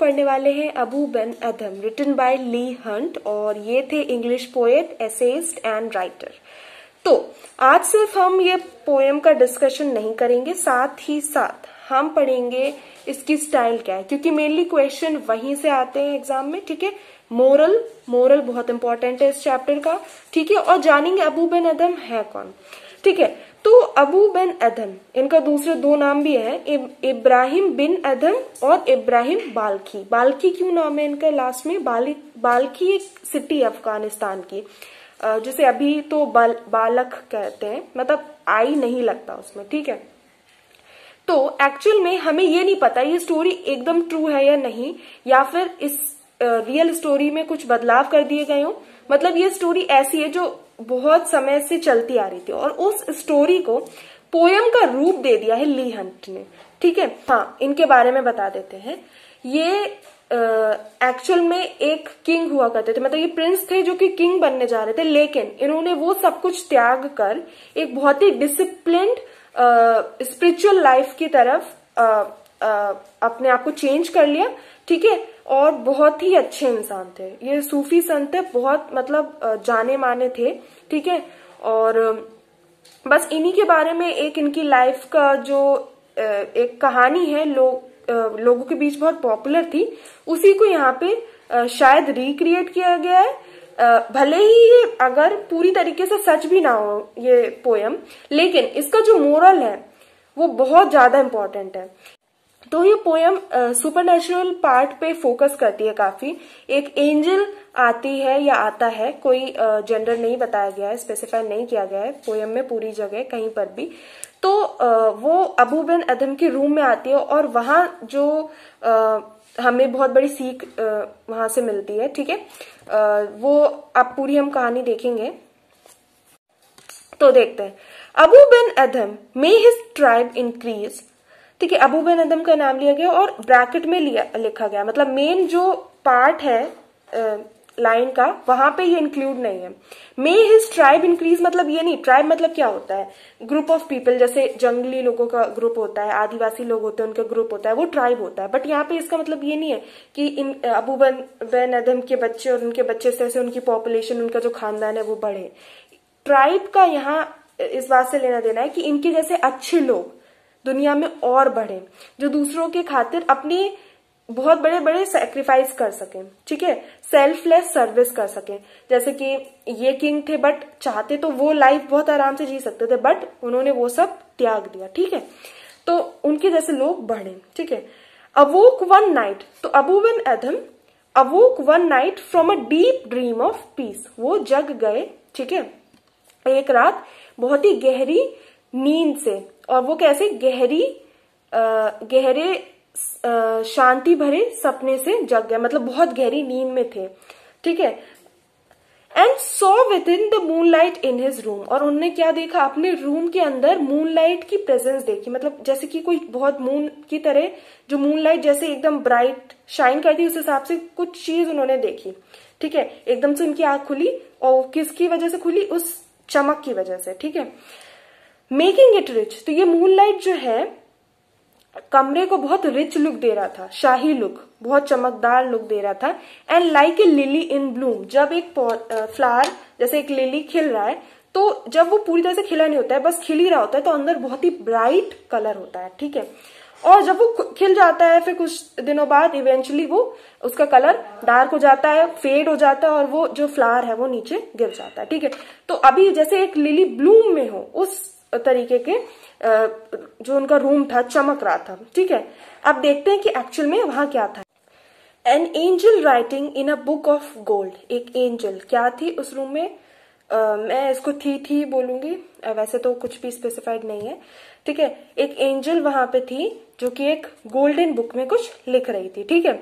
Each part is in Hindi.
पढ़ने वाले हैं Abou Ben Adhem written by Leigh Hunt और ये थे English poet essayist and writer तो आज सिर्फ हम ये पोएम का डिस्कशन नहीं करेंगे साथ ही साथ हम पढ़ेंगे इसकी स्टाइल क्या है क्योंकि मेनली क्वेश्चन वहीं से आते हैं एग्जाम में ठीक है मोरल मोरल बहुत इंपॉर्टेंट है इस चैप्टर का ठीक है और जानेंगे अबू बेन अदम है कौन ठीक है तो अबू बिन अधम इनका दूसरे दो नाम भी है इब्राहिम बिन अधम और इब्राहिम बाल्की बाल्की क्यों नाम है इनका लास्ट में बाली बाल्की एक सिटी अफगानिस्तान की जिसे अभी तो बाल, बालक कहते हैं मतलब आई नहीं लगता उसमें ठीक है तो एक्चुअल में हमें ये नहीं पता ये स्टोरी एकदम ट्रू है या नहीं या फिर इस रियल स्टोरी में कुछ बदलाव कर दिए गए हो मतलब ये स्टोरी ऐसी है जो बहुत समय से चलती आ रही थी और उस स्टोरी को पोयम का रूप दे दिया है ली हंट ने ठीक है हाँ इनके बारे में बता देते हैं ये एक्चुअल में एक किंग हुआ करते थे मतलब ये प्रिंस थे जो कि किंग बनने जा रहे थे लेकिन इन्होंने वो सब कुछ त्याग कर एक बहुत ही डिसिप्लिन स्पिरिचुअल लाइफ की तरफ आ, आ, अपने आप को चेंज कर लिया ठीक है और बहुत ही अच्छे इंसान थे ये सूफी संत थे बहुत मतलब जाने माने थे ठीक है और बस इन्हीं के बारे में एक इनकी लाइफ का जो एक कहानी है लो, लोगों के बीच बहुत पॉपुलर थी उसी को यहाँ पे शायद रिक्रिएट किया गया है भले ही ये अगर पूरी तरीके से सच भी ना हो ये पोयम लेकिन इसका जो मोरल है वो बहुत ज्यादा इम्पोर्टेंट है तो ये पोयम सुपर नेचुरल पार्ट पे फोकस करती है काफी एक एंजल आती है या आता है कोई जेंडर नहीं बताया गया है स्पेसिफाई नहीं किया गया है पोयम में पूरी जगह कहीं पर भी तो वो अबू बिन अदम के रूम में आती है और वहां जो हमें बहुत बड़ी सीख वहां से मिलती है ठीक है वो अब पूरी हम कहानी देखेंगे तो देखते हैं Abou Ben Adhem may his tribe increase ठीक है अबू नदम अदम का नाम लिया गया और ब्रैकेट में लिया लिखा गया मतलब मेन जो पार्ट है लाइन का वहां पे ये इंक्लूड नहीं है मे हिज ट्राइब इंक्रीज मतलब ये नहीं ट्राइब मतलब क्या होता है ग्रुप ऑफ पीपल जैसे जंगली लोगों का ग्रुप होता है आदिवासी लोग होते हैं उनका ग्रुप होता है वो ट्राइब होता है बट यहाँ पे इसका मतलब ये नहीं है कि इन अबू बन बन अदम के बच्चे और उनके बच्चे से ऐसे उनकी पॉपुलेशन उनका जो खानदान है वो बढ़े ट्राइब का यहाँ इस बात से लेना देना है कि इनके जैसे अच्छे लोग दुनिया में और बढ़े जो दूसरों के खातिर अपनी बहुत बड़े बड़े सेक्रीफाइस कर सके ठीक है सेल्फलेस सर्विस कर सके जैसे कि ये किंग थे बट चाहते तो वो लाइफ बहुत आराम से जी सकते थे बट उन्होंने वो सब त्याग दिया ठीक है तो उनके जैसे लोग बढ़े ठीक है अवोक वन नाइट तो Abou Ben Adhem awoke one night from a deep dream of peace वो जग गए ठीक है एक रात बहुत ही गहरी नींद से और वो कैसे गहरी आ, गहरे आ, शांति भरे सपने से जग गए मतलब बहुत गहरी नींद में थे ठीक है and saw within the moonlight in his room और उन्होंने क्या देखा अपने रूम के अंदर मून लाइट की प्रेजेंस देखी मतलब जैसे कि कोई बहुत मून की तरह जो मून लाइट जैसे एकदम ब्राइट शाइन करती उस हिसाब से कुछ चीज उन्होंने देखी ठीक है एकदम से उनकी आंख खुली और किसकी वजह से खुली उस चमक की वजह से ठीक है मेकिंग इट रिच तो ये मून लाइट जो है कमरे को बहुत रिच लुक दे रहा था शाही लुक बहुत चमकदार लुक दे रहा था and like a lily in bloom जब एक फ्लावर जैसे एक लिली खिल रहा है तो जब वो पूरी तरह से खिला नहीं होता है बस खिल ही रहा होता है तो अंदर बहुत ही ब्राइट कलर होता है ठीक है और जब वो खिल जाता है फिर कुछ दिनों बाद इवेंचुअली वो उसका कलर डार्क हो जाता है फेड हो जाता है और वो जो फ्लावर है वो नीचे गिर जाता है ठीक है तो अभी जैसे एक लिली ब्लूम में हो उस तरीके के जो उनका रूम था चमक रहा था ठीक है अब देखते हैं कि एक्चुअल में वहां क्या था an angel writing in a book of gold एक एंजल क्या थी उस रूम में मैं इसको थी थी बोलूंगी वैसे तो कुछ भी स्पेसिफाइड नहीं है ठीक है एक एंजल वहां पे थी जो कि एक गोल्डन बुक में कुछ लिख रही थी ठीक है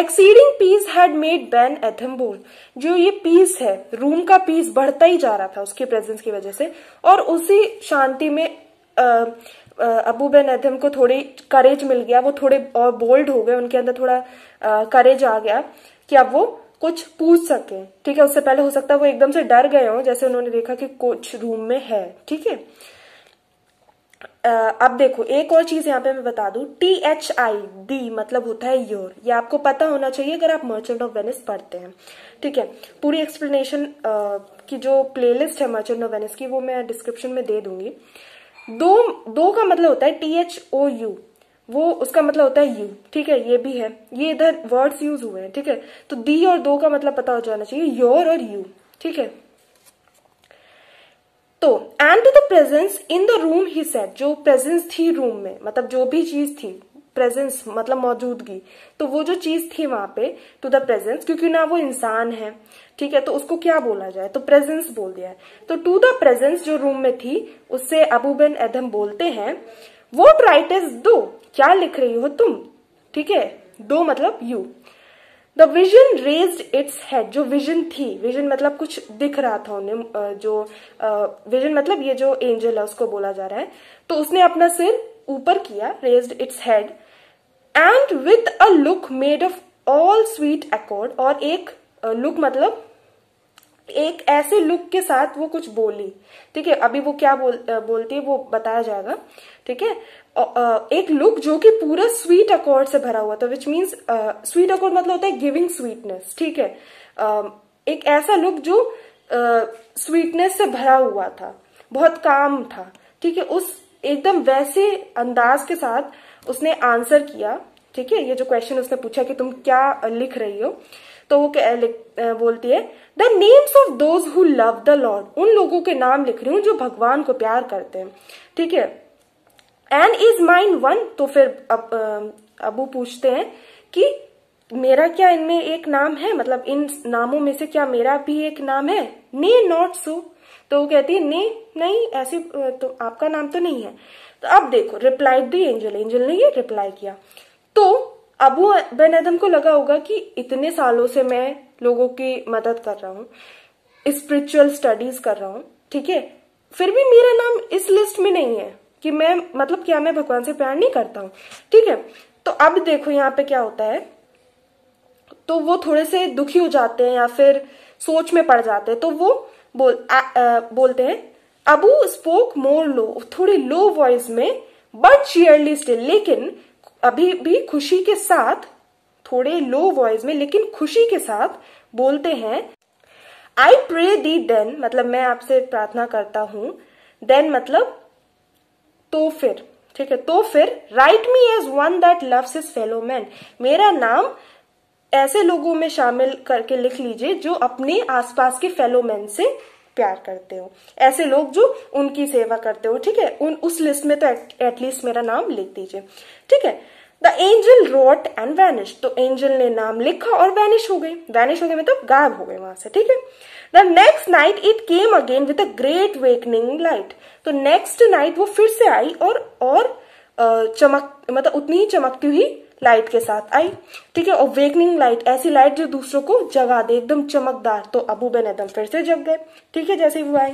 exceeding peace had made Ben bold जो ये पीस है रूम का पीस बढ़ता ही जा रहा था उसके प्रेजेंस की वजह से और उसी शांति में आ, अबू बेन एथम को थोड़ी करेज मिल गया वो थोड़े और बोल्ड हो गए उनके अंदर थोड़ा करेज आ गया कि अब वो कुछ पूछ सके ठीक है उससे पहले हो सकता है वो एकदम से डर गए हो जैसे उन्होंने देखा कि कुछ रूम में है ठीक है अब देखो एक और चीज यहाँ पे मैं बता दू टी एच आई डी मतलब होता है योर ये आपको पता होना चाहिए अगर आप मर्चेंट ऑफ वेनिस पढ़ते हैं ठीक है पूरी एक्सप्लेनेशन की जो प्लेलिस्ट है मर्चेंट ऑफ वेनिस की वो मैं डिस्क्रिप्शन में दे दूंगी दो दो का मतलब होता है टी एच ओ यू वो उसका मतलब होता है यू ठीक है ये भी है ये इधर वर्ड्स यूज हुए हैं ठीक है तो दी और दो का मतलब पता हो जाना चाहिए योर और यू ठीक है तो and the presence in the room he said जो प्रेजेंस थी रूम में मतलब जो भी चीज थी प्रेजेंस मतलब मौजूदगी तो वो जो चीज थी वहां पे टू द प्रेजेंस क्योंकि ना वो इंसान है ठीक है तो उसको क्या बोला जाए तो प्रेजेंस बोल दिया है तो टू द प्रेजेंस जो रूम में थी उससे अबू बिन एदम बोलते हैं वो इज दो क्या लिख रही हो तुम ठीक है दो मतलब you the vision raise its head जो विजन थी विजन मतलब कुछ दिख रहा था उन्हें जो विजन मतलब ये जो एंजल है उसको बोला जा रहा है तो उसने अपना सिर ऊपर किया raise its head and with a look made of all sweet accord और एक लुक मतलब एक ऐसे लुक के साथ वो कुछ बोली ठीक है अभी वो क्या बोल, बोलती है वो बताया जाएगा ठीक है एक लुक जो कि पूरा स्वीट अकॉर्ड से भरा हुआ था विच मीन्स स्वीट अकॉर्ड मतलब होता है गिविंग स्वीटनेस ठीक है एक ऐसा लुक जो स्वीटनेस से भरा हुआ था बहुत काम था ठीक है उस एकदम वैसे अंदाज के साथ उसने आंसर किया ठीक है ये जो क्वेश्चन उसने पूछा कि तुम क्या लिख रही हो तो वो क्या बोलती है the names of those who love the Lord उन लोगों के नाम लिख रही हूं जो भगवान को प्यार करते हैं ठीक है एन इज माइन वन तो फिर अब, अबू पूछते हैं कि मेरा क्या इनमें एक नाम है मतलब इन नामों में से क्या मेरा भी एक नाम है ने नॉट सो तो वो कहती है ने नहीं ऐसे तो आपका नाम तो नहीं है तो अब देखो रिप्लाई दी एंजल एंजल ने ये रिप्लाई किया तो अबू बेन आदम को लगा होगा कि इतने सालों से मैं लोगों की मदद कर रहा हूं स्पिरिचुअल स्टडीज कर रहा हूं ठीक है फिर भी मेरा नाम इस लिस्ट में नहीं है कि मैं मतलब क्या मैं भगवान से प्यार नहीं करता हूँ ठीक है तो अब देखो यहाँ पे क्या होता है तो वो थोड़े से दुखी हो जाते हैं या फिर सोच में पड़ जाते हैं तो वो बोल आ, आ, बोलते हैं अबू स्पोक मोर लो थोड़ी लो वॉइस में बट शियरली स्टिल लेकिन अभी भी खुशी के साथ थोड़े लो वॉइस में लेकिन खुशी के साथ बोलते हैं आई प्रे दी देन मतलब मैं आपसे प्रार्थना करता हूं देन मतलब तो फिर ठीक है तो फिर write me as one that loves his fellow man मेरा नाम ऐसे लोगों में शामिल करके लिख लीजिए जो अपने आसपास के फेलो मैन से प्यार करते हो ऐसे लोग जो उनकी सेवा करते हो ठीक है उन उस लिस्ट में तो एटलीस्ट मेरा नाम लिख दीजिए ठीक है the angel wrote and vanish तो एंजल ने नाम लिखा और वैनिश हो गई वैनिश हो गए मतलब गायब हो गए वहां से ठीक है the next night it came again with a great wakening light तो नेक्स्ट नाइट वो फिर से आई और और चमक मतलब उतनी ही चमकती हुई लाइट के साथ आई ठीक है और वेकनिंग लाइट ऐसी लाइट जो दूसरों को जगा दे एकदम चमकदार तो अबू बेन एकदम फिर से जग गए ठीक है जैसे वो आए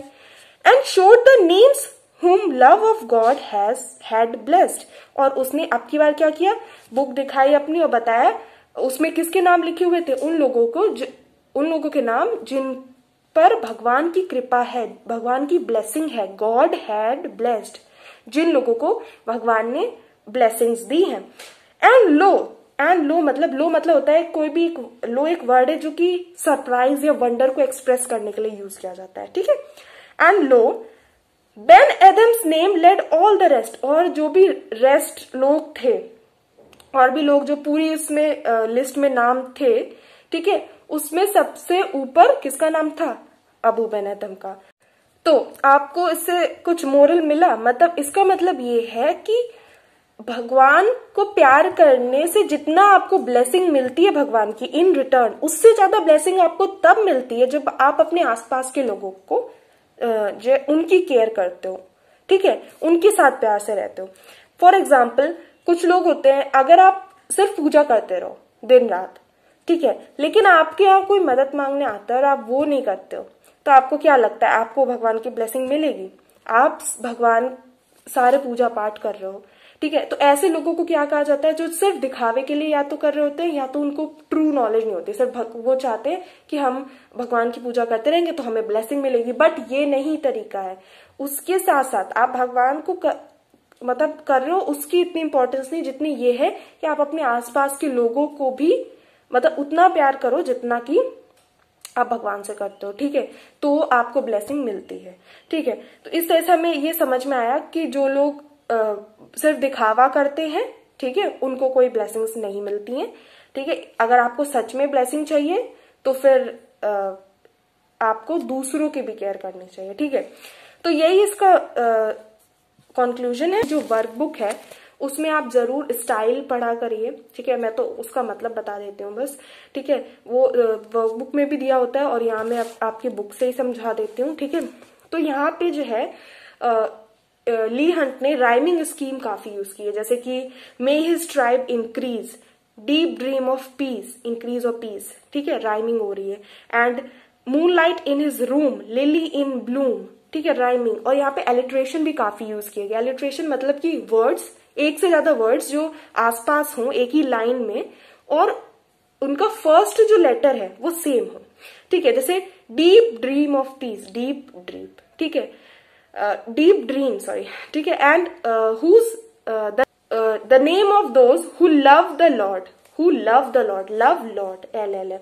and showed the names whom love of God has had blessed और उसने अब की बार क्या किया बुक दिखाई अपनी और बताया उसमें किसके नाम लिखे हुए थे उन लोगों को उन लोगों के नाम जिन पर भगवान की कृपा है भगवान की ब्लेसिंग है गॉड हैड ब्लेस्ड जिन लोगों को भगवान ने ब्लेसिंग्स दी हैं एंड लो एंड लो मतलब लो मतलब होता है कोई भी एक लो एक वर्ड है जो कि सरप्राइज या वंडर को एक्सप्रेस करने के लिए यूज किया जाता है ठीक है and lo Ben Adhem's name led all the rest और जो भी रेस्ट लोग थे और भी लोग जो पूरी इसमें लिस्ट में नाम थे ठीक है उसमें सबसे ऊपर किसका नाम था अबू बेनादम का तो आपको इससे कुछ मोरल मिला मतलब इसका मतलब ये है कि भगवान को प्यार करने से जितना आपको ब्लेसिंग मिलती है भगवान की इन रिटर्न उससे ज्यादा ब्लेसिंग आपको तब मिलती है जब आप अपने आसपास के लोगों को जो उनकी केयर करते हो ठीक है उनके साथ प्यार से रहते हो फॉर एग्जाम्पल कुछ लोग होते हैं अगर आप सिर्फ पूजा करते रहो दिन रात ठीक है लेकिन आपके यहाँ कोई मदद मांगने आता है और आप वो नहीं करते हो तो आपको क्या लगता है आपको भगवान की ब्लेसिंग मिलेगी आप भगवान सारे पूजा पाठ कर रहे हो ठीक है तो ऐसे लोगों को क्या कहा जाता है जो सिर्फ दिखावे के लिए या तो कर रहे होते हैं या तो उनको ट्रू नॉलेज नहीं होती सिर्फ वो चाहते हैं कि हम भगवान की पूजा करते रहेंगे तो हमें ब्लेसिंग मिलेगी बट ये नहीं तरीका है उसके साथ साथ आप भगवान को कर, मतलब कर रहे हो उसकी इतनी इंपॉर्टेंस नहीं जितनी ये है कि आप अपने आसपास के लोगों को भी मतलब उतना प्यार करो जितना कि आप भगवान से करते हो ठीक है तो आपको ब्लेसिंग मिलती है ठीक है तो इस तरह से हमें ये समझ में आया कि जो लोग आ, सिर्फ दिखावा करते हैं ठीक है उनको कोई ब्लेसिंग्स नहीं मिलती हैं ठीक है अगर आपको सच में ब्लेसिंग चाहिए तो फिर आ, आपको दूसरों की भी केयर करनी चाहिए ठीक है तो यही इसका कंक्लूजन है जो वर्कबुक है उसमें आप जरूर स्टाइल पढ़ा करिए ठीक है मैं तो उसका मतलब बता देती हूँ बस ठीक है वो वर्कबुक में भी दिया होता है और यहाँ मैं आप, आपकी बुक से ही समझा देती हूँ ठीक है तो यहाँ पे जो है आ, ली हंट ने राइमिंग स्कीम काफी यूज की है जैसे कि may his tribe increase deep dream of peace increase of peace ठीक है राइमिंग हो रही है and moonlight in his room lily in bloom ठीक है राइमिंग और यहाँ पे एलिट्रेशन भी काफी यूज किया गया एलिट्रेशन मतलब कि वर्ड्स एक से ज्यादा वर्ड्स जो आसपास हो एक ही लाइन में और उनका फर्स्ट जो लेटर है वो सेम हो ठीक है जैसे deep dream of peace deep drip ठीक है डीप ड्रीम सॉरी ठीक है and whose the name of those who love the Lord who love the Lord love Lord L L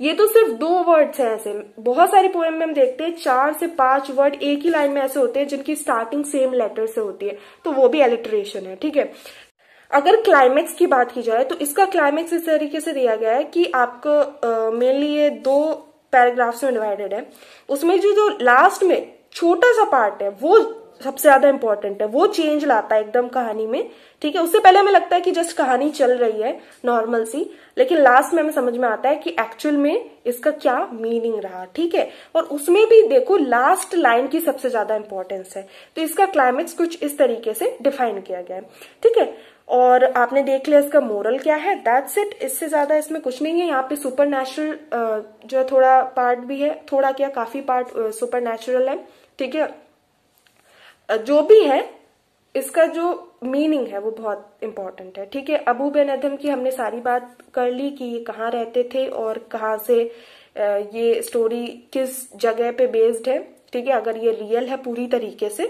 ये तो सिर्फ दो वर्ड्स हैं ऐसे बहुत सारी पोएम में हम देखते हैं चार से पांच वर्ड एक ही लाइन में ऐसे होते हैं जिनकी स्टार्टिंग सेम लेटर से होती है तो वो भी एलिट्रेशन है ठीक है अगर क्लाइमेक्स की बात की जाए तो इसका क्लाइमेक्स इस तरीके से दिया गया है कि आपको मेनली ये दो पैराग्राफ्स में डिवाइडेड है उसमें जो जो लास्ट में छोटा सा पार्ट है वो सबसे ज्यादा इंपॉर्टेंट है वो चेंज लाता है एकदम कहानी में ठीक है उससे पहले हमें लगता है कि जस्ट कहानी चल रही है नॉर्मल सी लेकिन लास्ट में हमें समझ में आता है कि एक्चुअल में इसका क्या मीनिंग रहा ठीक है और उसमें भी देखो लास्ट लाइन की सबसे ज्यादा इंपॉर्टेंस है तो इसका क्लाइमेक्स कुछ इस तरीके से डिफाइन किया गया है ठीक है और आपने देख लिया इसका मोरल क्या है दैट्स इट इससे ज्यादा इसमें कुछ नहीं है यहाँ पे सुपर नेचुरल जो है थोड़ा पार्ट भी है थोड़ा क्या काफी पार्ट सुपर नेचुरल है ठीक है जो भी है इसका जो मीनिंग है वो बहुत इंपॉर्टेंट है ठीक है अबू बेन अदम की हमने सारी बात कर ली कि ये कहाँ रहते थे और कहाँ से ये स्टोरी किस जगह पे बेस्ड है ठीक है अगर ये रियल है पूरी तरीके से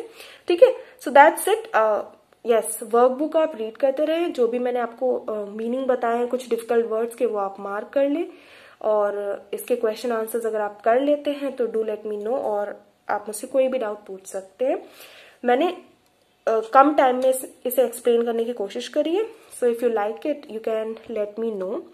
ठीक है so that's it yes workbook आप रीड करते रहे जो भी मैंने आपको मीनिंग uh, बताए हैं कुछ डिफिकल्ट वर्ड्स के वो आप मार्क कर लें और इसके क्वेश्चन आंसर्स अगर आप कर लेते हैं तो डू लेट मी नो और आप मुझसे कोई भी डाउट पूछ सकते हैं मैंने कम टाइम में इसे एक्सप्लेन करने की कोशिश करी है so if you like it you can let me no